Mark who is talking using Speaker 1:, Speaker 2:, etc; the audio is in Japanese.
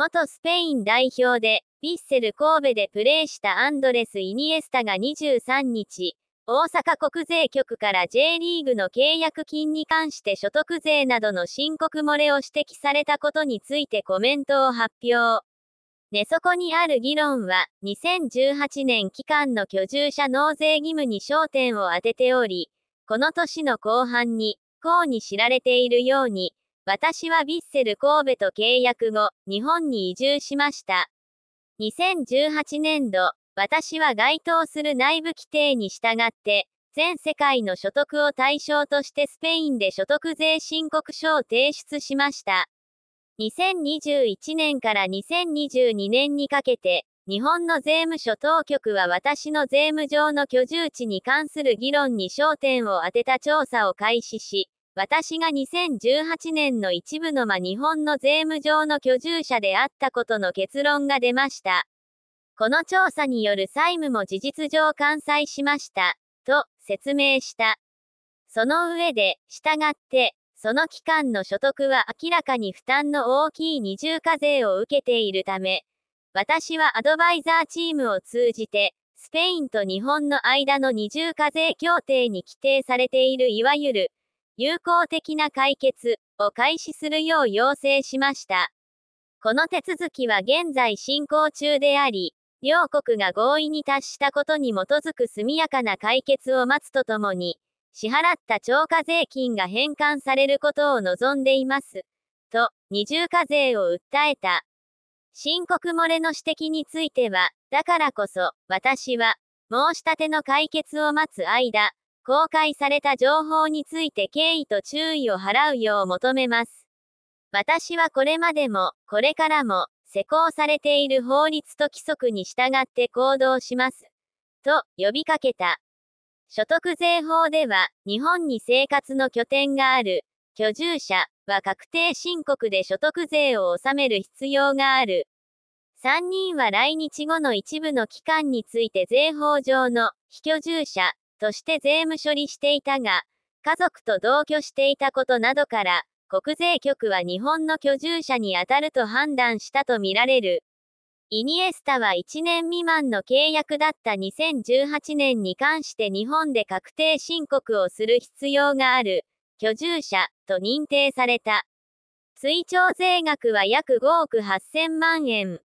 Speaker 1: 元スペイン代表で、ヴィッセル神戸でプレーしたアンドレス・イニエスタが23日、大阪国税局から J リーグの契約金に関して所得税などの申告漏れを指摘されたことについてコメントを発表。根底にある議論は、2018年期間の居住者納税義務に焦点を当てており、この年の後半に、こうに知られているように、私はヴィッセル神戸と契約後、日本に移住しました。2018年度、私は該当する内部規定に従って、全世界の所得を対象としてスペインで所得税申告書を提出しました。2021年から2022年にかけて、日本の税務署当局は私の税務上の居住地に関する議論に焦点を当てた調査を開始し、私が2018年の一部の間日本の税務上の居住者であったことの結論が出ました。この調査による債務も事実上完済しました、と説明した。その上で、従って、その期間の所得は明らかに負担の大きい二重課税を受けているため、私はアドバイザーチームを通じて、スペインと日本の間の二重課税協定に規定されているいわゆる友好的な解決を開始するよう要請しました。この手続きは現在進行中であり、両国が合意に達したことに基づく速やかな解決を待つとともに、支払った超過税金が返還されることを望んでいます。と、二重課税を訴えた。申告漏れの指摘については、だからこそ、私は、申し立ての解決を待つ間、公開された情報について敬意と注意を払うよう求めます。私はこれまでも、これからも、施行されている法律と規則に従って行動します。と呼びかけた。所得税法では、日本に生活の拠点がある、居住者は確定申告で所得税を納める必要がある。3人は来日後の一部の期間について税法上の非居住者として税務処理していたが、家族と同居していたことなどから、国税局は日本の居住者に当たると判断したとみられる。イニエスタは1年未満の契約だった2018年に関して日本で確定申告をする必要がある、居住者と認定された。追徴税額は約5億8000万円。